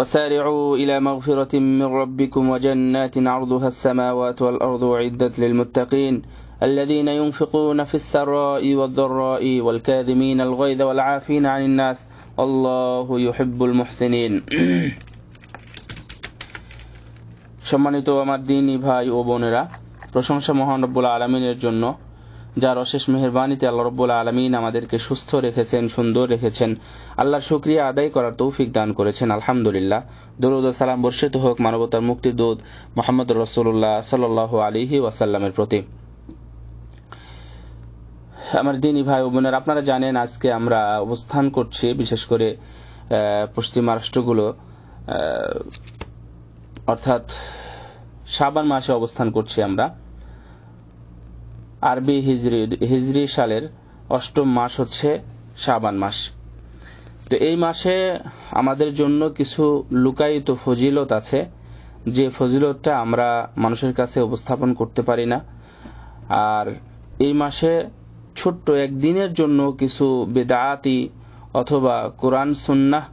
وسارعوا إلى مغفرة من ربكم وجنات عرضها السماوات والأرض أعدت للمتقين الذين ينفقون في السراء والضراء والكاذمين الغيظ والعافين عن الناس الله يحب المحسنين সম্মানিত আমার দিনী ভাই ও বোনেরা প্রশংসা মহান রব্বুল আলমিনের জন্য যার অশেষ মেহরবানিতে আল্লাহ রব্বুল আলমিন আমাদেরকে সুস্থ রেখেছেন সুন্দর রেখেছেন আল্লাহর শুক্রিয়া আদায় করার তৌফিক দান করেছেন আলহামদুলিল্লাহ দরুদ সালাম বর্ষিত হোক মানবতার মুক্তি দূত মোহাম্মদ রসুল্লাহ সাল্লাহ আলিহি ওয়াসাল্লামের প্রতি আমার দিনী ভাই বোনের আপনারা জানেন আজকে আমরা অবস্থান করছি বিশেষ করে পশ্চিমা রাষ্ট্রগুলো অর্থাৎ সাবান মাসে অবস্থান করছি আমরা আরবি হিজরি হিজরি সালের অষ্টম মাস হচ্ছে শাবান মাস তো এই মাসে আমাদের জন্য কিছু লুকায়িত ফজিলত আছে যে ফজিলতটা আমরা মানুষের কাছে উপস্থাপন করতে পারি না আর এই মাসে ছোট্ট একদিনের জন্য কিছু বেদায়াতি অথবা কোরআন সুন্নাহ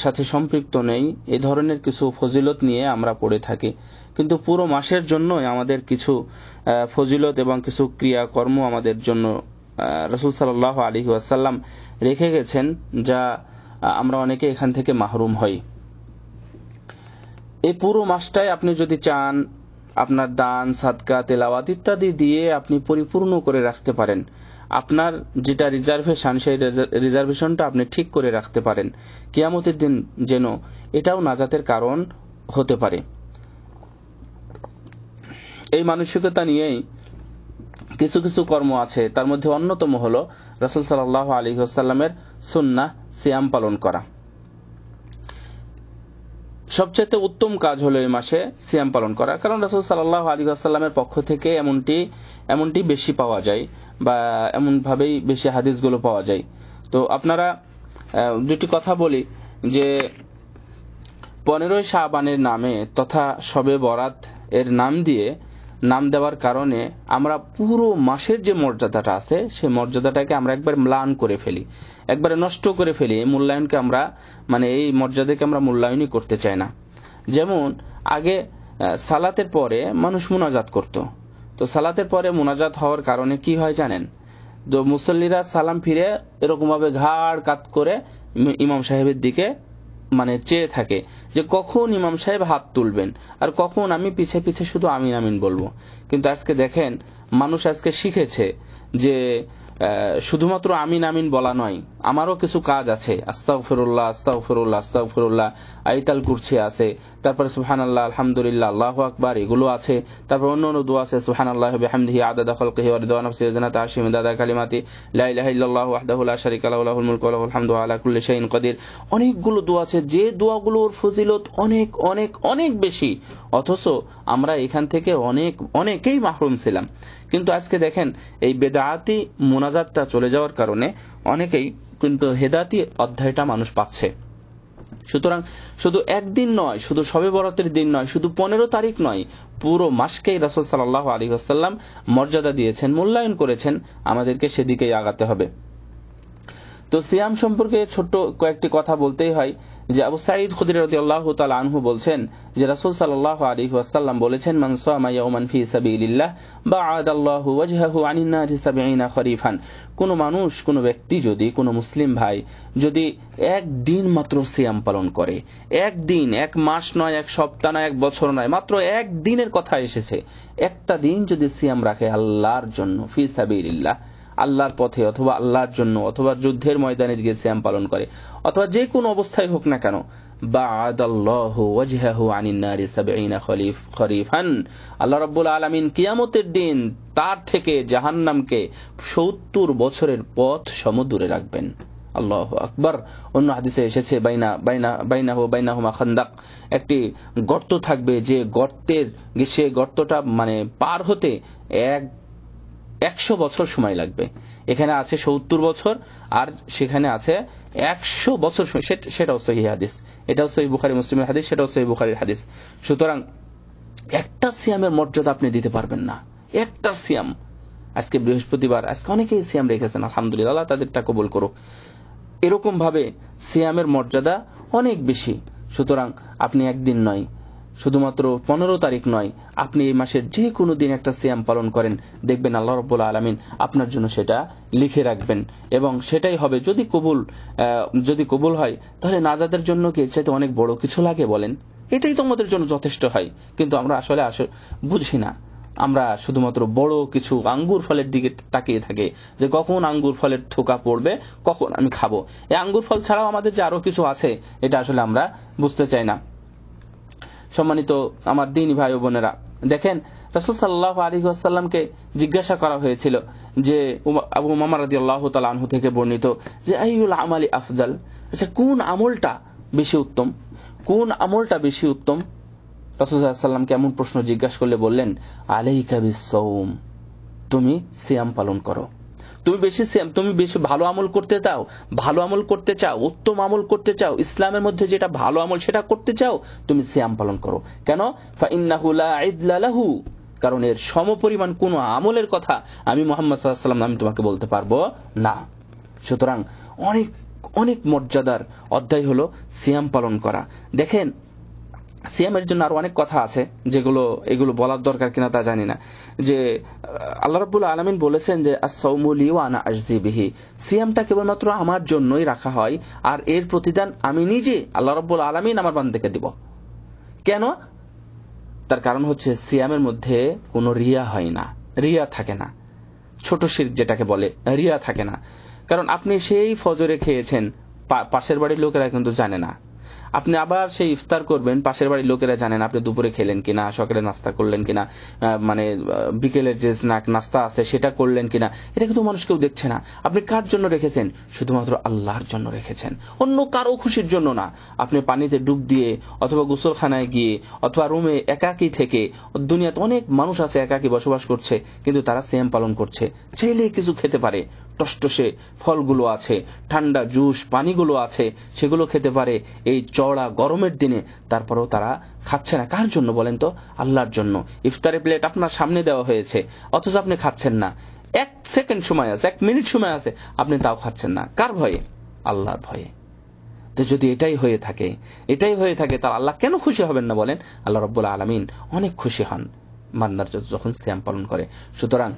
সাথে সম্পৃক্ত নেই এ ধরনের কিছু ফজিলত নিয়ে আমরা পড়ে থাকি কিন্তু পুরো মাসের জন্যই আমাদের কিছু ফজিলত এবং কিছু ক্রিয়াকর্ম আমাদের জন্য রসুল সাল্লাহ আলী ওয়াসাল্লাম রেখে গেছেন যা আমরা অনেকে এখান থেকে মাহরুম হই এই পুরো মাসটাই আপনি যদি চান আপনার দান সাদকা তেলাওয়াত ইত্যাদি দিয়ে আপনি পরিপূর্ণ করে রাখতে পারেন আপনার যেটা রিজার্ভেশন সেই রিজার্ভেশনটা আপনি ঠিক করে রাখতে পারেন কিয়ামতের দিন যেন এটাও নাজাতের কারণ হতে পারে এই মানসিকতা নিয়েই কিছু কিছু কর্ম আছে তার মধ্যে অন্যতম হল রসুল সাল্লাহ আলী আসাল্লামের সুন্না সিয়াম পালন করা সবচেয়ে উত্তম কাজ হল এই মাসে সিয়াম পালন করা কারণ রসুল সাল্লাহ আলী আসাল্লামের পক্ষ থেকে এমনটি এমনটি বেশি পাওয়া যায় বা এমনভাবেই বেশি হাদিসগুলো পাওয়া যায় তো আপনারা দুটি কথা বলি যে পনেরোই শাহবানের নামে তথা সবে বরাত এর নাম দিয়ে নাম দেওয়ার কারণে আমরা পুরো মাসের যে মর্যাদাটা আছে সেই মর্যাদাটাকে আমরা একবার ম্লান করে ফেলি একবারে নষ্ট করে ফেলি এই মূল্যায়নকে আমরা মানে এই মর্যাদাকে আমরা মূল্যায়নই করতে চাই না যেমন আগে সালাতের পরে মানুষ মোনাজাত করত তো সালাতের পরে মোনাজাত হওয়ার কারণে কি হয় জানেন তো মুসল্লিরা সালাম ফিরে এরকমভাবে ঘাড় কাত করে ইমাম সাহেবের দিকে মানে চেয়ে থাকে যে কখন ইমাম সাহেব হাত তুলবেন আর কখন আমি পিছে পিছে শুধু আমিন আমিন বলবো কিন্তু আজকে দেখেন মানুষ আজকে শিখেছে যে শুধুমাত্র আমিন আমিন বলা নয় আমারও কিছু কাজ আছে আস্তা ফেরুল্লাহ আস্তা ফেরুল্লাহ আস্তা ফেরুল্লাহ আইতাল কুরছি আছে তারপরে সুহান আল্লাহ আলহামদুলিল্লাহ আল্লাহ আকবর এগুলো আছে তারপর অন্য অন্য দু আছে সুহান আল্লাহ হামদিহি আদা দখল কেহি অরিদান সিরজনাত আসিম দাদা কালিমাতি লাইলাহ আহদাহুল্লাহ শারিক আলাহুল মুলক আলাহুল হামদু আলাকুল্লি শাহিন কদির অনেকগুলো দোয়া আছে যে দোয়াগুলোর ফজিলত অনেক অনেক অনেক বেশি অথচ আমরা এখান থেকে অনেক অনেকেই মাহরুম ছিলাম কিন্তু আজকে দেখেন এই বেদায়াতি মোনাজাতটা চলে যাওয়ার কারণে অনেকেই কিন্তু হেদাতি অধ্যায়টা মানুষ পাচ্ছে সুতরাং শুধু একদিন নয় শুধু সবে বরতের দিন নয় শুধু পনেরো তারিখ নয় পুরো মাসকেই রাসুল সাল্লাহ আলী আসাল্লাম মর্যাদা দিয়েছেন মূল্যায়ন করেছেন আমাদেরকে সেদিকেই আগাতে হবে তো সিয়াম সম্পর্কে ছোট্ট কয়েকটি কথা বলতেই হয় যে আবু সাইদ খুদির রতি আল্লাহ তাল আনহু বলছেন যে রাসুল সাল্লাহ আলী ওয়াসাল্লাম বলেছেন মানসামাইয়াউমান ফি সাবিল্লাহ বা আদ আল্লাহ ওয়াজহু আনিনা হিসাবিনা খরিফান কোন মানুষ কোন ব্যক্তি যদি কোন মুসলিম ভাই যদি এক দিন মাত্র সিয়াম পালন করে এক দিন এক মাস নয় এক সপ্তাহ নয় এক বছর নয় মাত্র এক দিনের কথা এসেছে একটা দিন যদি সিয়াম রাখে আল্লাহর জন্য ফি সাবিল্লাহ আল্লাহর পথে অথবা আল্লাহর জন্য অথবা যুদ্ধের ময়দানে গিয়ে শ্যাম পালন করে অথবা যে কোনো অবস্থায় হোক না কেন দিন তার থেকে জাহান্নামকে সত্তর বছরের পথ সমদূরে রাখবেন আল্লাহ আকবর অন্য হাদিসে এসেছে বাইনা বাইনা বাইনা বাইনা হুমা খান্দাক একটি গর্ত থাকবে যে গর্তের সে গর্তটা মানে পার হতে এক একশো বছর সময় লাগবে এখানে আছে সত্তর বছর আর সেখানে আছে একশো বছর সেটাও সহি হাদিস এটাও সহি বুখারি মুসলিমের হাদিস সেটাও সহি বুখারির হাদিস সুতরাং একটা সিয়ামের মর্যাদা আপনি দিতে পারবেন না একটা সিয়াম আজকে বৃহস্পতিবার আজকে অনেকেই সিয়াম রেখেছেন আলহামদুলিল্লাহ তাদেরটা কবল করুক এরকম ভাবে সিয়ামের মর্যাদা অনেক বেশি সুতরাং আপনি একদিন নয় শুধুমাত্র পনেরো তারিখ নয় আপনি এই মাসের যে কোনো দিন একটা সিয়াম পালন করেন দেখবেন আল্লাহ রব্বুল্লা আলমিন আপনার জন্য সেটা লিখে রাখবেন এবং সেটাই হবে যদি কবুল যদি কবুল হয় তাহলে নাজাদের জন্য কি চাইতে অনেক বড় কিছু লাগে বলেন এটাই তো আমাদের জন্য যথেষ্ট হয় কিন্তু আমরা আসলে বুঝি না আমরা শুধুমাত্র বড় কিছু আঙ্গুর ফলের দিকে তাকিয়ে থাকে যে কখন আঙ্গুর ফলের ঠোকা পড়বে কখন আমি খাবো এই আঙ্গুর ফল ছাড়াও আমাদের যে আরো কিছু আছে এটা আসলে আমরা বুঝতে চাই না সম্মানিত আমার দিন ভাই বোনেরা দেখেন রসুল সাল্লাহ আলী আসাল্লামকে জিজ্ঞাসা করা হয়েছিল যে আবু মামা রাজি আল্লাহ আনহু থেকে বর্ণিত যে আইউল আমালি আফজাল আচ্ছা কোন আমলটা বেশি উত্তম কোন আমলটা বেশি উত্তম রসুলামকে এমন প্রশ্ন জিজ্ঞাসা করলে বললেন আলাই কাবি সৌম তুমি সিয়াম পালন করো তুমি বেশি তুমি বেশি ভালো আমল করতে চাও ভালো আমল করতে চাও উত্তম আমল করতে চাও ইসলামের মধ্যে যেটা ভালো আমল সেটা করতে চাও তুমি শ্যাম পালন করো কেন লাহু কারণ এর সম পরিমাণ কোন আমলের কথা আমি মোহাম্মদ সাল্লাম আমি তোমাকে বলতে পারবো না সুতরাং অনেক অনেক মর্যাদার অধ্যায় হলো সিয়াম পালন করা দেখেন সিয়ামের জন্য আরো অনেক কথা আছে যেগুলো এগুলো বলার দরকার কিনা তা জানি না যে আল্লাহ রবুল আলমিন বলেছেন যে সৌমুলিও আনা সিয়ামটা কেবলমাত্র আমার জন্যই রাখা হয় আর এর প্রতিদান আমি নিজে আল্লাহ রব্বুল আলমিন আমার বান্ধবকে দিব কেন তার কারণ হচ্ছে সিয়ামের মধ্যে কোনো রিয়া হয় না রিয়া থাকে না ছোট শির যেটাকে বলে রিয়া থাকে না কারণ আপনি সেই ফজরে খেয়েছেন পাশের বাড়ির লোকেরা কিন্তু জানে না আপনি আবার সেই ইফতার করবেন পাশের বাড়ির লোকেরা জানেন আপনি দুপুরে খেলেন কিনা সকালে নাস্তা করলেন কিনা মানে বিকেলের যে স্ন্যাক নাস্তা আছে সেটা করলেন কিনা এটা কিন্তু মানুষ কেউ দেখছে না আপনি কার জন্য রেখেছেন শুধুমাত্র আল্লাহর জন্য রেখেছেন অন্য কারো খুশির জন্য না আপনি পানিতে ডুব দিয়ে অথবা গোসলখানায় গিয়ে অথবা রুমে একাকি থেকে দুনিয়াতে অনেক মানুষ আছে একাকি বসবাস করছে কিন্তু তারা সেম পালন করছে চাইলে কিছু খেতে পারে টসটসে ফলগুলো আছে ঠান্ডা জুস পানিগুলো আছে সেগুলো খেতে পারে এই চড়া গরমের দিনে তারপরেও তারা খাচ্ছে না কার জন্য বলেন তো আল্লাহর জন্য ইফতারি প্লেট আপনার সামনে দেওয়া হয়েছে অথচ আপনি খাচ্ছেন না এক সেকেন্ড সময় আছে এক মিনিট সময় আছে আপনি তাও খাচ্ছেন না কার ভয়ে আল্লাহর ভয়ে তো যদি এটাই হয়ে থাকে এটাই হয়ে থাকে তাহলে আল্লাহ কেন খুশি হবেন না বলেন আল্লাহ রব্বুল্লা আলমিন অনেক খুশি হন মান্নার যখন শ্যাম পালন করে সুতরাং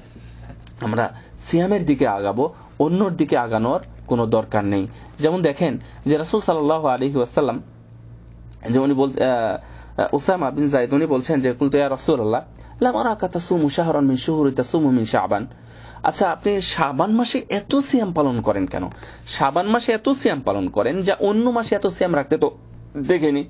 আমরা সিয়ামের দিকে আগাবো অন্যর দিকে আগানোর কোন দরকার নেই যেমন দেখেন যে রাসুল সাল আলহি ওয়াসাল্লাম যেমন উসামা বিন জায়দ উনি বলছেন যে কুলতে ইয়া আল্লাহ লাম মিন মিন আচ্ছা আপনি শাবান মাসে এত সিয়াম পালন করেন কেন শাবান মাসে এত সিয়াম পালন করেন যা অন্য মাসে এত সিয়াম রাখতে তো দেখেনি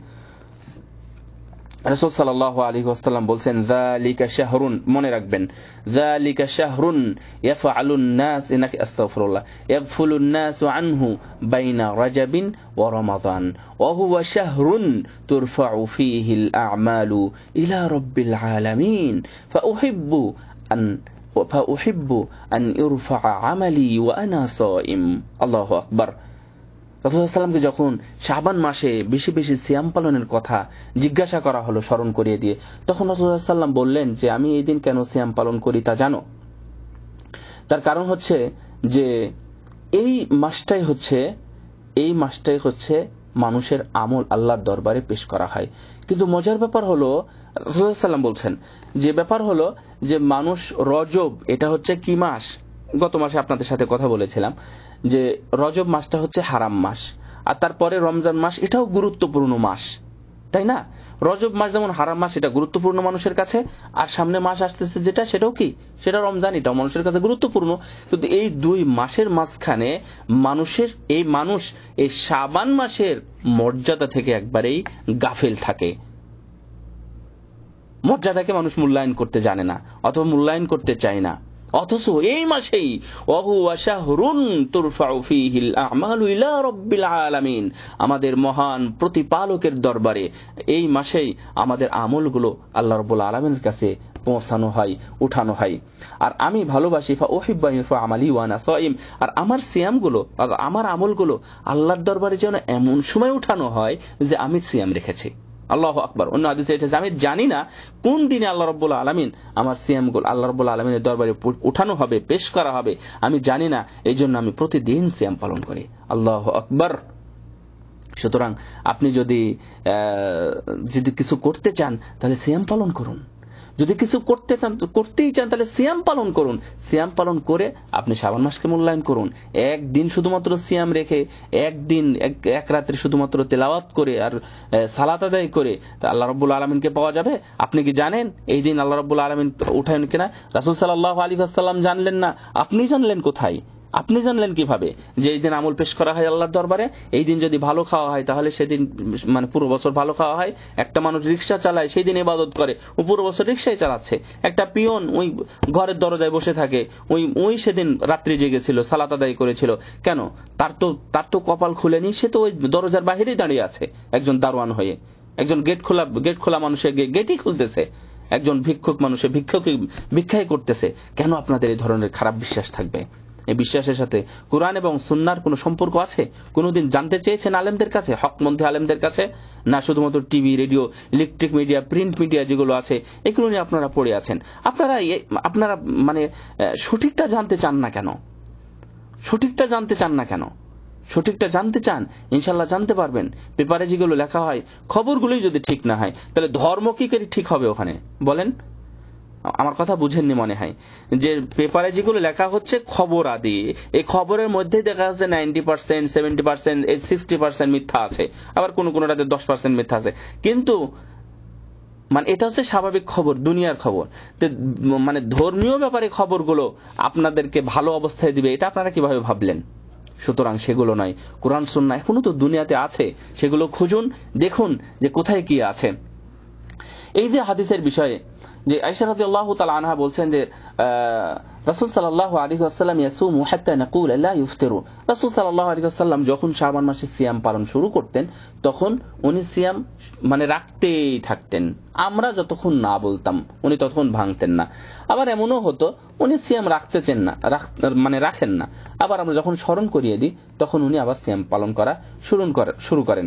رسول صلى الله عليه وسلم بول سن ذلك شهر من ركبن ذلك شهر يفعل الناس انك استغفر الله يغفل الناس عنه بين رجب ورمضان وهو شهر ترفع فيه الاعمال الى رب العالمين فاحب ان فاحب ان يرفع عملي وانا صائم الله اكبر রসুলামকে যখন শাহবান মাসে বেশি বেশি সিয়াম পালনের কথা জিজ্ঞাসা করা হলো স্মরণ করিয়ে দিয়ে তখন রসুলাম বললেন যে আমি এই দিন কেন সিয়াম পালন করি তা জানো তার কারণ হচ্ছে যে এই মাসটাই হচ্ছে এই মাসটাই হচ্ছে মানুষের আমল আল্লাহর দরবারে পেশ করা হয় কিন্তু মজার ব্যাপার হলো রসুলাম বলছেন যে ব্যাপার হলো যে মানুষ রজব এটা হচ্ছে কি মাস গত মাসে আপনাদের সাথে কথা বলেছিলাম যে রজব মাসটা হচ্ছে হারাম মাস আর তারপরে রমজান মাস এটাও গুরুত্বপূর্ণ মাস তাই না রজব মাস যেমন হারাম মাস এটা গুরুত্বপূর্ণ মানুষের কাছে আর সামনে মাস আসতেছে যেটা সেটাও কি সেটা রমজান এটাও মানুষের কাছে গুরুত্বপূর্ণ কিন্তু এই দুই মাসের মাঝখানে মানুষের এই মানুষ এই সাবান মাসের মর্যাদা থেকে একবারেই গাফেল থাকে মর্যাদাকে মানুষ মূল্যায়ন করতে জানে না অথবা মূল্যায়ন করতে চায় না অথচ এই মাসেই অহু আলামিন আমাদের মহান প্রতিপালকের দরবারে এই মাসেই আমাদের আমলগুলো আল্লাহ রব্বুল আলমের কাছে পৌঁছানো হয় উঠানো হয় আর আমি ভালোবাসি ফা ওহিবাইফা আমালি ওয়ানা সইম আর আমার সিয়ামগুলো আর আমার আমলগুলো আল্লাহর দরবারে যেন এমন সময় উঠানো হয় যে আমি সিয়াম রেখেছি আল্লাহ আকবর অন্য হাদিসে এটা আমি জানি না কোন দিনে আল্লাহ রব আলমিন আমার গুল আল্লাহ রব আলমিনের দরবারে উঠানো হবে পেশ করা হবে আমি জানি না এই জন্য আমি প্রতিদিন সিএম পালন করি আল্লাহ আকবর সুতরাং আপনি যদি যদি কিছু করতে চান তাহলে সিএম পালন করুন যদি কিছু করতে চান করতেই চান তাহলে সিয়াম পালন করুন সিয়াম পালন করে আপনি শ্রাবণ মাসকে মূল্যায়ন করুন একদিন শুধুমাত্র সিয়াম রেখে একদিন এক রাত্রি শুধুমাত্র তেলাওয়াত করে আর সালাত আদায় করে আল্লাহ রব্বুল আলমিনকে পাওয়া যাবে আপনি কি জানেন এই দিন আল্লাহ রব্বুল আলমিন উঠায়ন কিনা রাসুল সাল্লাহ আলী আসসালাম জানলেন না আপনি জানলেন কোথায় আপনি জানলেন কিভাবে যে এই দিন আমল পেশ করা হয় আল্লাহর দরবারে এই দিন যদি ভালো খাওয়া হয় তাহলে সেদিন মানে পুরো বছর ভালো খাওয়া হয় একটা মানুষ রিক্সা চালায় সেই দিন ইবাদত করে ও পুরো বছর রিক্সাই চালাচ্ছে একটা পিয়ন ওই ঘরের দরজায় বসে থাকে ওই ওই সেদিন রাত্রি জেগেছিল সালাত আদায় করেছিল কেন তার তো তার তো কপাল খুলেনি সে তো ওই দরজার বাহিরেই দাঁড়িয়ে আছে একজন দারোয়ান হয়ে একজন গেট খোলা গেট খোলা মানুষের গেটই খুলতেছে একজন ভিক্ষুক মানুষে ভিক্ষুক ভিক্ষাই করতেছে কেন আপনাদের এই ধরনের খারাপ বিশ্বাস থাকবে এই বিশ্বাসের সাথে কোরআন এবং সুনার কোনো সম্পর্ক আছে কোনোদিন জানতে চেয়েছেন আলেমদের কাছে হকমন্থী আলেমদের কাছে না শুধুমাত্র TV radio electric media print media যেগুলো আছে এগুলো নিয়ে আপনারা পড়ে আছেন আপনারা আপনারা মানে সঠিকটা জানতে চান না কেন সঠিকটা জানতে চান না কেন সঠিকটা জানতে চান ইনশাল্লাহ জানতে পারবেন পেপারে যেগুলো লেখা হয় খবরগুলোই যদি ঠিক না হয় তাহলে ধর্ম কি করে ঠিক হবে ওখানে বলেন আমার কথা বুঝেননি মনে হয় যে পেপারে যেগুলো লেখা হচ্ছে খবর আদি এই খবরের মধ্যে দেখা যাচ্ছে ninety percent seventy percent sixty percent মিথ্যা আছে আবার কোনো কোনোটাতে দশ পার্সেন্ট মিথ্যা আছে কিন্তু মানে এটা হচ্ছে স্বাভাবিক খবর দুনিয়ার খবর মানে ধর্মীয় ব্যাপারে খবরগুলো আপনাদেরকে ভালো অবস্থায় দিবে এটা আপনারা কিভাবে ভাবলেন সুতরাং সেগুলো নয় কোরআন সুন্না এখনো তো দুনিয়াতে আছে সেগুলো খুঁজুন দেখুন যে কোথায় কি আছে এই যে হাদিসের বিষয়ে যে আইসা রাদি আল্লাহ তালা আনহা বলছেন যে রাসুল সাল্লাহ আলী আসসালাম ইয়াসু হাত্তা নাকুল আল্লাহ ইফতেরু রাসুল সাল্লাহ আলী আসসালাম যখন শাহবান মাসে সিয়াম পালন শুরু করতেন তখন উনি সিয়াম মানে রাখতেই থাকতেন আমরা যতক্ষণ না বলতাম উনি ততক্ষণ ভাঙতেন না আবার এমনও হতো উনি সিয়াম রাখতে চেন না মানে রাখেন না আবার আমরা যখন স্মরণ করিয়ে দিই তখন উনি আবার সিয়াম পালন করা শুরু করেন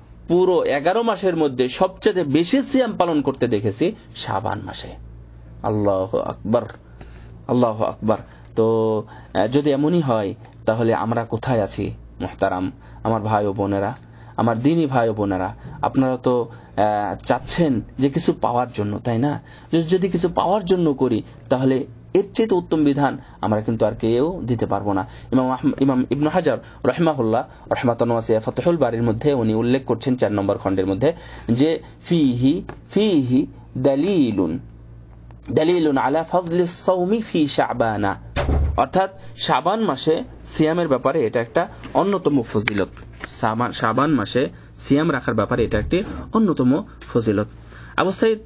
পুরো এগারো মাসের মধ্যে সবচেয়ে বেশি সিয়াম পালন করতে দেখেছি শাবান মাসে আল্লাহ আকবর আল্লাহ আকবর তো যদি এমনই হয় তাহলে আমরা কোথায় আছি মোহতারাম আমার ভাই ও বোনেরা আমার দিনই ভাই ও বোনেরা আপনারা তো চাচ্ছেন যে কিছু পাওয়ার জন্য তাই না যদি কিছু পাওয়ার জন্য করি তাহলে এর চেয়ে উত্তম বিধান আমরা কিন্তু আর কেউ দিতে পারবো না ইমাম ইমাম ইবনু হাজার রহমাহুল্লাহ রহমাতনওয়াসিয়া ফতেহুল বাড়ির মধ্যে উনি উল্লেখ করছেন চার নম্বর খণ্ডের মধ্যে যে ফিহি ফিহি দালিলুন দালিলুন আলা ফজল সৌমি ফি শাবানা অর্থাৎ শাবান মাসে সিয়ামের ব্যাপারে এটা একটা অন্যতম ফজিলত শাবান মাসে সিয়াম রাখার ব্যাপারে এটা একটি অন্যতম ফজিলত আবু সাইদ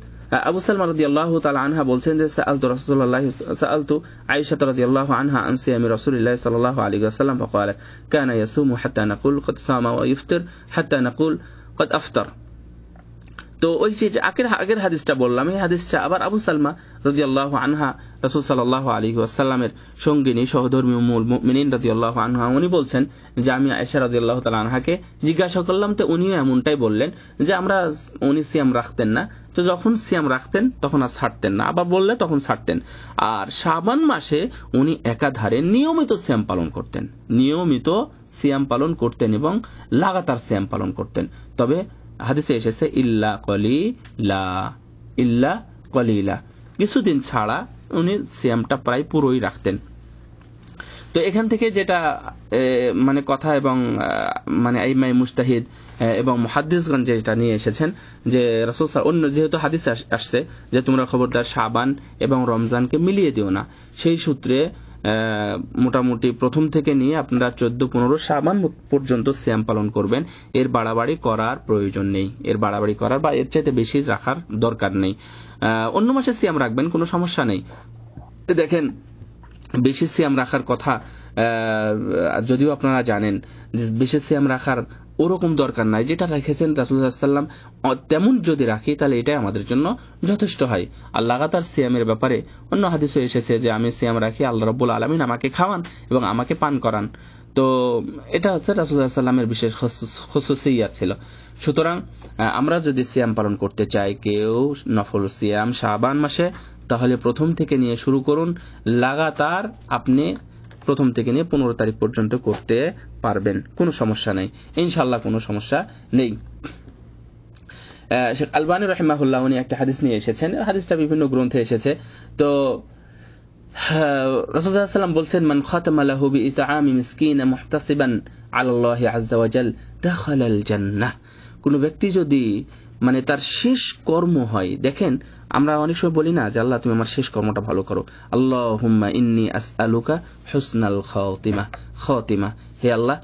আবু সালমা রাদিয়াল্লাহু তাআলা আনহা বলছেন যে সাআলতু রাসূলুল্লাহ সাআলতু আয়েশা রাদিয়াল্লাহু আনহা আন সিয়ামি রাসূলুল্লাহ সাল্লাল্লাহু আলাইহি ওয়াসাল্লাম فقالت كان يصوم حتى نقول قد صام ويفطر حتى نقول قد أفطر তো ওই যে আগের আগের হাদিসটা বললাম এই হাদিসটা আবার আবু সালমা রাজি আল্লাহ আনহা রসুল সাল্লাহ আলী আসাল্লামের সঙ্গিনী সহধর্মী মূল মিনিন রাজি আল্লাহ আনহা উনি বলছেন যে আমি আয়সা রাজি আল্লাহ তাল আনহাকে জিজ্ঞাসা করলাম তো উনিও এমনটাই বললেন যে আমরা উনি সিয়াম রাখতেন না তো যখন সিয়াম রাখতেন তখন আর ছাড়তেন না আবার বললে তখন ছাড়তেন আর শাবান মাসে উনি একাধারে নিয়মিত সিয়াম পালন করতেন নিয়মিত সিয়াম পালন করতেন এবং লাগাতার সিয়াম পালন করতেন তবে হাদিসে এসেছে ইল্লা কলিলা ইল্লা কলিলা কিছুদিন ছাড়া উনি সিয়ামটা প্রায় পুরোই রাখতেন তো এখান থেকে যেটা মানে কথা এবং মানে আইমাই মুস্তাহিদ এবং মহাদ্দিসগঞ্জ যেটা নিয়ে এসেছেন যে রসুল স্যার অন্য যেহেতু হাদিস আসছে যে তোমরা খবরদার সাবান এবং রমজানকে মিলিয়ে দিও না সেই সূত্রে মোটামুটি প্রথম থেকে নিয়ে আপনারা চোদ্দ পনেরো সাবান পর্যন্ত শ্যাম পালন করবেন এর বাড়াবাড়ি করার প্রয়োজন নেই এর বাড়াবাড়ি করার বা এর চাইতে বেশি রাখার দরকার নেই অন্য মাসে সিয়াম রাখবেন কোনো সমস্যা নেই দেখেন বেশি সিয়াম রাখার কথা যদিও আপনারা জানেন বিশেষ সিয়াম রাখার ওরকম দরকার নাই যেটা রেখেছেন রাসুল্লাহাম তেমন যদি রাখি তাহলে এটাই আমাদের জন্য যথেষ্ট হয় আর লাগাতার সিয়ামের ব্যাপারে অন্য হাদিসও এসেছে যে আমি সিয়াম রাখি আল্লাহ রব্বুল আলমিন আমাকে খাওয়ান এবং আমাকে পান করান তো এটা হচ্ছে রাসুল্লাহামের বিশেষ খসুসিয়া ছিল সুতরাং আমরা যদি সিয়াম পালন করতে চাই কেউ নফল সিয়াম শাহবান মাসে তাহলে প্রথম থেকে নিয়ে শুরু করুন লাগাতার আপনি প্রথম থেকে নিয়ে পনেরো তারিখ পর্যন্ত করতে পারবেন কোনো সমস্যা নেই ইনশাল্লাহ কোনো সমস্যা নেই শেখ আলবানী রহমাহুল্লাহ উনি একটা হাদিস নিয়ে এসেছেন হাদিসটা বিভিন্ন গ্রন্থে এসেছে তো রসুল্লাহাম বলছেন মান খাতাম আলাহবি মিসকিন মুহতাসিবান আলাল্লাহি আজ্জা জান্নাহ কোন ব্যক্তি যদি মানে তার শেষ কর্ম হয় দেখেন আমরা অনেক সময় বলি না যে আল্লাহ তুমি আমার শেষ কর্মটা ভালো করো আল্লাহ হুম্মা ইন্নি আস আলুকা হুসনাল খতিমা খিমা হে আল্লাহ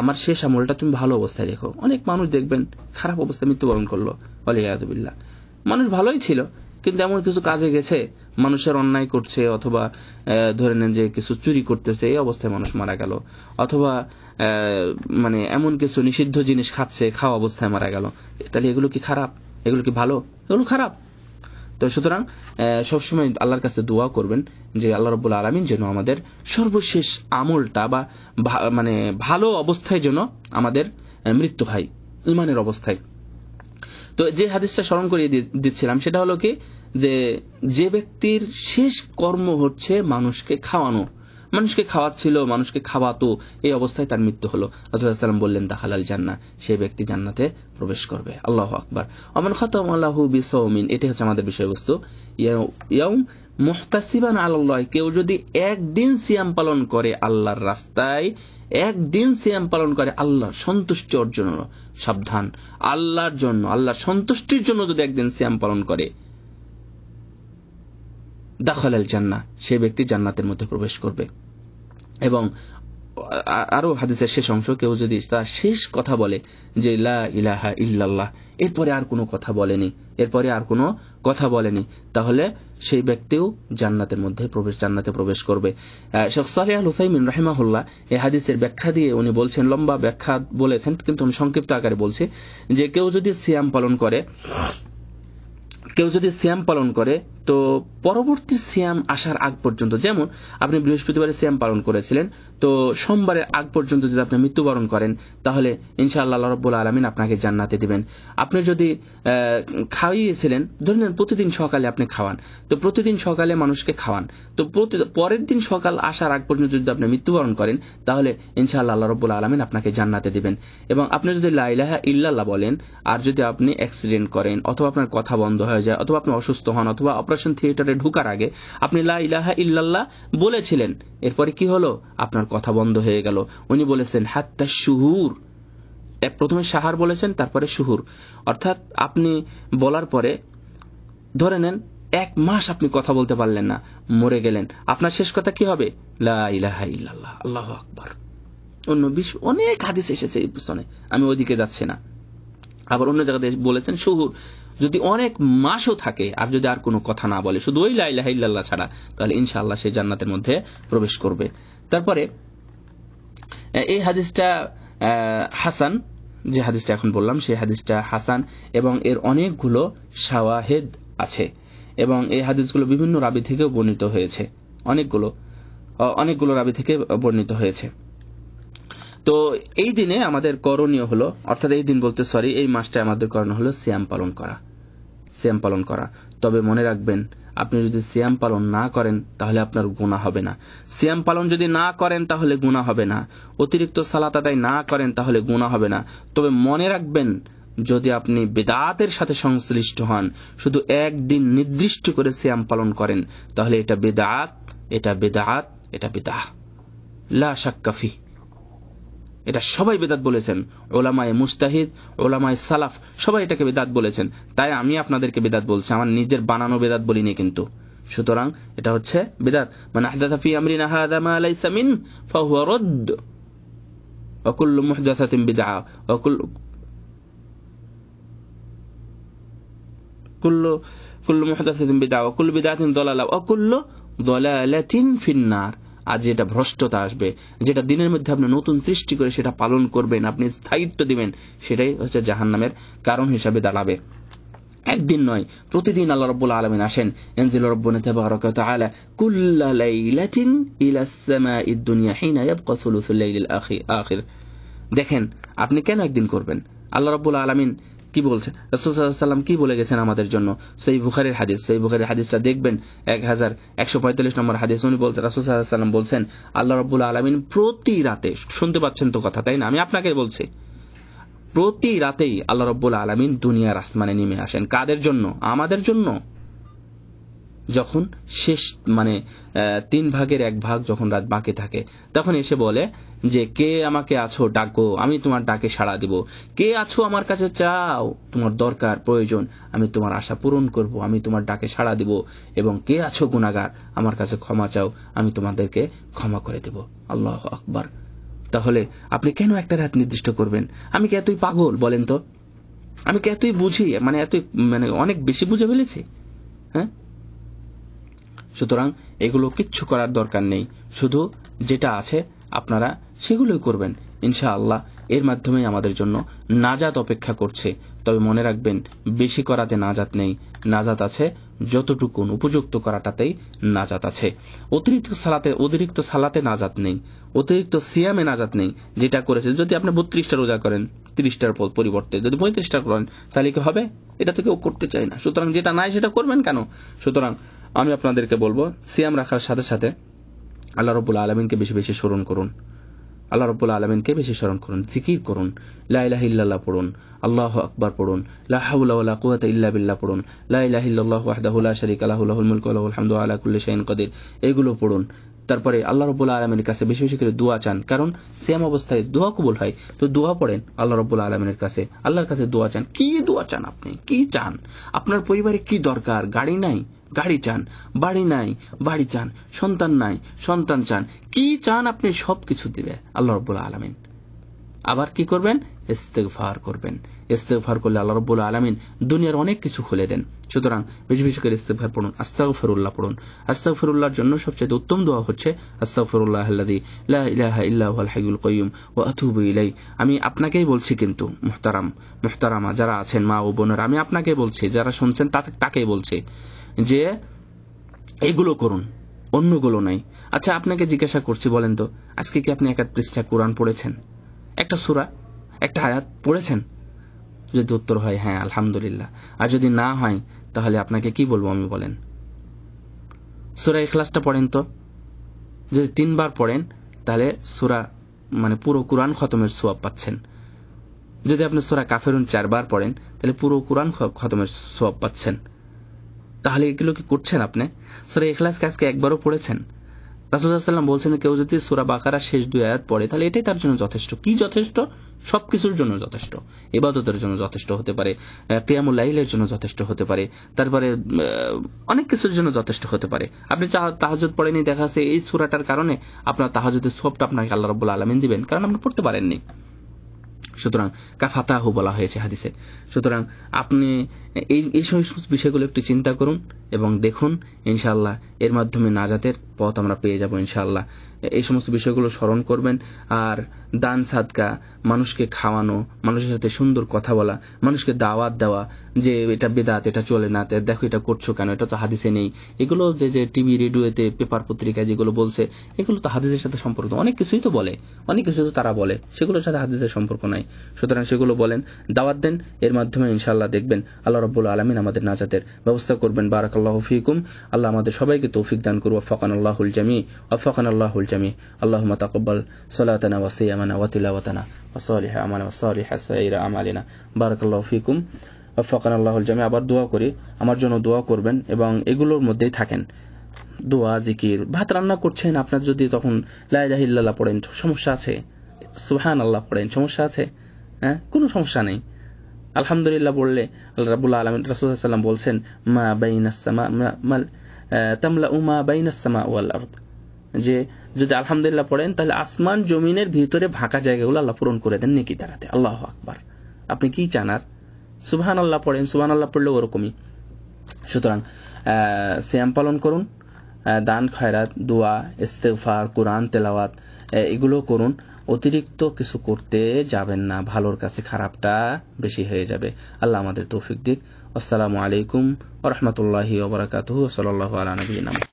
আমার শেষ আমলটা তুমি ভালো অবস্থায় রেখো অনেক মানুষ দেখবেন খারাপ অবস্থায় মৃত্যুবরণ করলো আলিয়াদুবিল্লাহ মানুষ ভালোই ছিল কিন্তু এমন কিছু কাজে গেছে মানুষের অন্যায় করছে অথবা ধরে নেন যে কিছু চুরি করতেছে এই অবস্থায় মানুষ মারা গেল অথবা মানে এমন কিছু নিষিদ্ধ জিনিস খাচ্ছে খাওয়া অবস্থায় মারা গেল তাহলে এগুলো কি খারাপ এগুলো কি ভালো এগুলো খারাপ তো সুতরাং সবসময় আল্লাহর কাছে দোয়া করবেন যে আল্লাহ রবুল্লা আলমিন যেন আমাদের সর্বশেষ আমলটা বা মানে ভালো অবস্থায় যেন আমাদের মৃত্যু হয় ইমানের অবস্থায় তো যে হাদিসটা স্মরণ করিয়ে দিচ্ছিলাম সেটা হলো কি যে ব্যক্তির শেষ কর্ম হচ্ছে মানুষকে খাওয়ানো মানুষকে খাওয়াচ্ছিল মানুষকে খাওয়াতো এই অবস্থায় তার মৃত্যু হলো রাজুল্লাহাম বললেন তা হালাল জাননা সে ব্যক্তি জান্নাতে প্রবেশ করবে আল্লাহ আকবর অমন খতাম আল্লাহ বিসমিন এটাই হচ্ছে আমাদের বিষয়বস্তু ইয়াউম মোহতাসিবান আল্লাহ কেউ যদি একদিন সিয়াম পালন করে আল্লাহর রাস্তায় একদিন সিয়াম পালন করে আল্লাহর সন্তুষ্টি অর্জন সাবধান আল্লাহর জন্য আল্লাহর সন্তুষ্টির জন্য যদি একদিন সিয়াম পালন করে দাখল জান্না সে ব্যক্তি জান্নাতের মধ্যে প্রবেশ করবে এবং আরো হাদিসের শেষ অংশ কেউ যদি তার শেষ কথা বলে যে ইলাহা ইল্লাল্লাহ এরপরে আর কোনো কথা বলেনি এরপরে আর কোনো কথা বলেনি তাহলে সেই ব্যক্তিও জান্নাতের মধ্যে প্রবেশ জান্নাতে প্রবেশ করবে শেখ সালে আল হুসাইমিন রাহিমাহুল্লাহ এই হাদিসের ব্যাখ্যা দিয়ে উনি বলছেন লম্বা ব্যাখ্যা বলেছেন কিন্তু আমি সংক্ষিপ্ত আকারে বলছি যে কেউ যদি সিয়াম পালন করে কেউ যদি সিয়াম পালন করে তো পরবর্তী সিয়াম আসার আগ পর্যন্ত যেমন আপনি বৃহস্পতিবারে সিয়াম পালন করেছিলেন তো সোমবারের আগ পর্যন্ত যদি আপনি মৃত্যুবরণ করেন তাহলে ইনশাআল্লাহ রব্বুল আলমিন আপনাকে জান্নাতে দিবেন আপনি যদি খাইয়েছিলেন ধরে নেন প্রতিদিন সকালে আপনি খাওয়ান তো প্রতিদিন সকালে মানুষকে খাওয়ান তো পরের দিন সকাল আসার আগ পর্যন্ত যদি আপনি মৃত্যুবরণ করেন তাহলে ইনশাআল্লাহ আল্লাহ রব্বুল আলমিন আপনাকে জান্নাতে দিবেন এবং আপনি যদি লাইলাহা ইল্লাল্লাহ বলেন আর যদি আপনি অ্যাক্সিডেন্ট করেন অথবা আপনার কথা বন্ধ হয়ে যায় অথবা আপনি অসুস্থ হন অথবা অপারেশন থিয়েটারে ঢুকার আগে আপনি লা ইলাহা ইল্লাল্লাহ বলেছিলেন এরপরে কি হলো আপনার কথা বন্ধ হয়ে গেল উনি বলেছেন হাত্তা শুহুর প্রথমে সাহার বলেছেন তারপরে শুহুর অর্থাৎ আপনি বলার পরে ধরে নেন এক মাস আপনি কথা বলতে পারলেন না মরে গেলেন আপনার শেষ কথা কি হবে লাহা ইল্লাল্লাহ আল্লাহ আকবর অন্য বিশ্ব অনেক হাদিস এসেছে এই পিছনে আমি ওইদিকে যাচ্ছি না আবার অন্য জায়গাতে বলেছেন শুহুর যদি অনেক মাসও থাকে আর যদি আর কোনো কথা না বলে শুধু ওই লাইলাহ ইল্লাল্লাহ ছাড়া তাহলে ইনশাআল্লাহ সে জান্নাতের মধ্যে প্রবেশ করবে তারপরে এই হাদিসটা হাসান যে হাদিসটা এখন বললাম সেই হাদিসটা হাসান এবং এর অনেকগুলো শাওয়াহেদ আছে এবং এই হাদিসগুলো বিভিন্ন রাবি থেকেও বর্ণিত হয়েছে অনেকগুলো অনেকগুলো রাবি থেকে বর্ণিত হয়েছে তো এই দিনে আমাদের করণীয় হলো অর্থাৎ এই দিন বলতে সরি এই মাসটায় আমাদের করণীয় হলো শ্যাম পালন করা শ্যাম পালন করা তবে মনে রাখবেন আপনি যদি শ্যাম পালন না করেন তাহলে আপনার গুণা হবে না শ্যাম পালন যদি না করেন তাহলে গুণা হবে না অতিরিক্ত সালাত আদায় না করেন তাহলে গুণা হবে না তবে মনে রাখবেন যদি আপনি বেদাতের সাথে সংশ্লিষ্ট হন শুধু একদিন নির্দিষ্ট করে শ্যাম পালন করেন তাহলে এটা বেদাত এটা বেদাত এটা বেদাহ লা শাক্কাফি এটা সবাই বেদাত বলেছেন ওলামায় মুস্তাহিদ ওলামায় সালাফ সবাই এটাকে বেদাত বলেছেন তাই আমি আপনাদেরকে বেদাত বলছি আমার নিজের বানানো বেদাত বলিনি কিন্তু সুতরাং এটা হচ্ছে বেদাত মানে আহদাথা ফি আমরিনা অকুল্ল মা আর যেটা ভ্রষ্টতা আসবে যেটা দিনের মধ্যে আপনি নতুন সৃষ্টি করে সেটা পালন করবেন আপনি স্থায়িত্ব দিবেন সেটাই হচ্ছে জাহান নামের কারণ হিসাবে দাঁড়াবে একদিন নয় প্রতিদিন আল্লাহ রব্বুল আলমিন আসেন এনজিল রব্বনে তেবারক তাআলা কুল্লা লাইলাতিন ইলা সামাঈদ দুনিয়া হিনা ইয়াবকা সুলুসুল লাইলিল আখির দেখেন আপনি কেন একদিন করবেন আল্লাহ রব্বুল আলমিন কি বলছেন রসুল্লাহাম কি বলে গেছেন আমাদের জন্য সেই বুখারের হাদিস সেই বুখারের হাদিসটা দেখবেন এক হাজার একশো পঁয়তাল্লিশ নম্বর হাদিস উনি বলছেন সাল্লাম বলছেন আল্লাহ রবুল্লা আলমিন প্রতি রাতে শুনতে পাচ্ছেন তো কথা তাই না আমি আপনাকে বলছি প্রতি রাতেই আল্লাহ রব্বুল আলমিন দুনিয়ার আসমানে নেমে আসেন কাদের জন্য আমাদের জন্য যখন শেষ মানে তিন ভাগের এক ভাগ যখন রাত বাকি থাকে তখন এসে বলে যে কে আমাকে আছো ডাকো আমি তোমার ডাকে সাড়া দিব কে আছো আমার কাছে চাও তোমার দরকার প্রয়োজন আমি তোমার আশা পূরণ করব আমি তোমার ডাকে সাড়া দিব এবং কে আছো গুণাগার আমার কাছে ক্ষমা চাও আমি তোমাদেরকে ক্ষমা করে দেব আল্লাহ আকবার তাহলে আপনি কেন একটা রাত নির্দিষ্ট করবেন আমি কি এতই পাগল বলেন তো আমি কি এতই বুঝি মানে এতই মানে অনেক বেশি বুঝে ফেলেছি হ্যাঁ সুতরাং এগুলো কিচ্ছু করার দরকার নেই শুধু যেটা আছে আপনারা সেগুলোই করবেন ইনশা আল্লাহ এর মাধ্যমে আমাদের জন্য নাজাত অপেক্ষা করছে তবে মনে রাখবেন বেশি করাতে নাজাত নেই নাজাত আছে যতটুকুন উপযুক্ত করাটাতেই নাজাত আছে অতিরিক্ত সালাতে অতিরিক্ত সালাতে নাজাত নেই অতিরিক্ত সিয়ামে নাজাত নেই যেটা করেছে যদি আপনি বত্রিশটা রোজা করেন তিরিশটার পরিবর্তে যদি পঁয়ত্রিশটা করেন তাহলে কি হবে এটা তো কেউ করতে চায় না সুতরাং যেটা নাই সেটা করবেন কেন সুতরাং আমি আপনাদেরকে বলবো সিয়াম রাখার সাথে সাথে আল্লাহ রবুল্লা আলমিনকে বেশি বেশি স্মরণ করুন আল্লাহ রবুল্লা আলমিনকে বেশি স্মরণ করুন জিকির করুন লাইলাহ ইল্লাল্লাহ পড়ুন আল্লাহ আকবর পড়ুন লাহাউল্লাহ কুয়াত ইল্লা বিল্লাহ পড়ুন লাইলাহ ইল্লাহ ওয়াহদাহুল্লাহ শরিক আলাহুল মুলক আলাহুল হামদু কুল্লি শাইন কদির এগুলো পড়ুন তারপরে আল্লাহ রবুল্লা আলমের কাছে বেশি বেশি করে দোয়া চান কারণ সেম অবস্থায় দোয়া কবুল হয় তো দোয়া পড়েন আল্লাহ রবুল্লা আলমের কাছে আল্লাহর কাছে দোয়া চান কি দোয়া চান আপনি কি চান আপনার পরিবারে কি দরকার গাড়ি নাই গাড়ি চান বাড়ি নাই বাড়ি চান সন্তান নাই সন্তান চান কি চান আপনি সবকিছু দিবে আল্লাহ রবুল্লা আলমিন আবার কি করবেন ইস্তেকফার করবেন ইস্তেকফার করলে আল্লাহ রব্বুল আলমিন দুনিয়ার অনেক কিছু খুলে দেন সুতরাং বেশি বেশি করে ইস্তেকফার পড়ুন আস্তাউ ফেরুল্লাহ পড়ুন আস্তাউ ফেরুল্লাহর জন্য সবচেয়ে উত্তম দোয়া হচ্ছে আস্তাউ ফেরুল্লাহ আল্লাদি ইলাহা ইল্লাহ হাইউল ইলাই আমি আপনাকেই বলছি কিন্তু মোহতারাম মোহতারামা যারা আছেন মা ও বোনেরা আমি আপনাকে বলছি যারা শুনছেন তাকেই বলছি যে এগুলো করুন অন্যগুলো নাই আচ্ছা আপনাকে জিজ্ঞাসা করছি বলেন তো আজকে কি আপনি একাত পৃষ্ঠা কোরআন পড়েছেন একটা সুরা একটা আয়াত পড়েছেন যদি উত্তর হয় হ্যাঁ আলহামদুলিল্লাহ আর যদি না হয় তাহলে আপনাকে কি বলবো আমি বলেন সুরা এখলাসটা পড়েন তো যদি তিনবার পড়েন তাহলে সুরা মানে পুরো কোরআন খতমের সোয়াব পাচ্ছেন যদি আপনি সোরা কাফেরুন চারবার পড়েন তাহলে পুরো কোরআন খতমের সোয়াব পাচ্ছেন তাহলে এগুলো কি করছেন আপনি সোরা ইখলাস কাজকে একবারও পড়েছেন রাসুল্লাহাম বলছেন কেউ যদি সুরা বাকারা শেষ দুই আয়াত পড়ে তাহলে এটাই তার জন্য যথেষ্ট কি যথেষ্ট সবকিছুর জন্য যথেষ্ট এবাদতের জন্য যথেষ্ট হতে পারে কেয়ামুল লাইলের জন্য যথেষ্ট হতে পারে তারপরে অনেক কিছুর জন্য যথেষ্ট হতে পারে আপনি তাহাজুদ পড়েনি দেখা যাচ্ছে এই সুরাটার কারণে আপনার তাহাজুদের সবটা আপনাকে আল্লাহ রবুল্লা আলমিন দিবেন কারণ আপনি পড়তে পারেননি সুতরাং কাফাতাহু বলা হয়েছে হাদিসে সুতরাং আপনি এই সমস্ত বিষয়গুলো একটু চিন্তা করুন এবং দেখুন ইনশাল্লাহ এর মাধ্যমে নাজাতের পথ আমরা পেয়ে যাব ইনশাআল্লাহ এই সমস্ত বিষয়গুলো স্মরণ করবেন আর দান সাদকা মানুষকে খাওয়ানো মানুষের সাথে সুন্দর কথা বলা মানুষকে দাওয়াত দেওয়া যে এটা বেদাত এটা চলে না দেখো এটা করছো কেন এটা তো হাদিসে নেই এগুলো যে যে টিভি রেডিওতে পেপার পত্রিকায় যেগুলো বলছে এগুলো তো হাদিসের সাথে সম্পর্ক অনেক কিছুই তো বলে অনেক কিছুই তো তারা বলে সেগুলোর সাথে হাদিসের সম্পর্ক নাই নয় সুতরাং সেগুলো বলেন দাওয়াত দেন এর মাধ্যমে ইনশাআল্লাহ দেখবেন আল্লাহ রব্বুল আলমিন আমাদের নাজাতের ব্যবস্থা করবেন বারাক আল্লাহ ফিকুম আল্লাহ আমাদের সবাইকে তৌফিক দান করু আফাকান আল্লাহুল জামি আফাকান আল্লাহুল জামি আল্লাহ তাকব্বাল সালাতানা ওয়াসিয়ামানা ওয়াতিলাওয়াতানা ওয়াসালিহা আমানা ওয়াসালিহা সাইরা আমালিনা বারাক বারাকাল্লাহ ফিকুম আফাকান আল্লাহুল জামি আবার দোয়া করি আমার জন্য দোয়া করবেন এবং এগুলোর মধ্যেই থাকেন দোয়া জিকির ভাত রান্না করছেন আপনার যদি তখন লাইলাহিল্লাহ পড়েন সমস্যা আছে সুহান আল্লাহ পড়েন সমস্যা আছে হ্যাঁ কোনো সমস্যা নেই আলহামদুলিল্লাহ বললে আল্লাহ রাবুল্লাহ আলম রাসুল্লাহাম বলছেন মা বাইনাসমা তামলা উমা বাইনাসমা ও আল্লাহ যে যদি আলহামদুলিল্লাহ পড়েন তাহলে আসমান জমিনের ভিতরে ফাঁকা জায়গাগুলো আল্লাহ পূরণ করে দেন নেকি তারাতে আল্লাহ আকবার আপনি কি চান সুবহান আল্লাহ পড়েন সুবহান আল্লাহ পড়লে ওরকমই সুতরাং শ্যাম পালন করুন দান খয়রাত দোয়া ইস্তেফার কোরআন তেলাওয়াত এগুলো করুন অতিরিক্ত কিছু করতে যাবেন না ভালোর কাছে খারাপটা বেশি হয়ে যাবে আল্লাহ আমাদের তৌফিক দিক আসসালামু আলাইকুম ওরহমতুল্লাহি ওবরাকাত সাল্লাহ আলা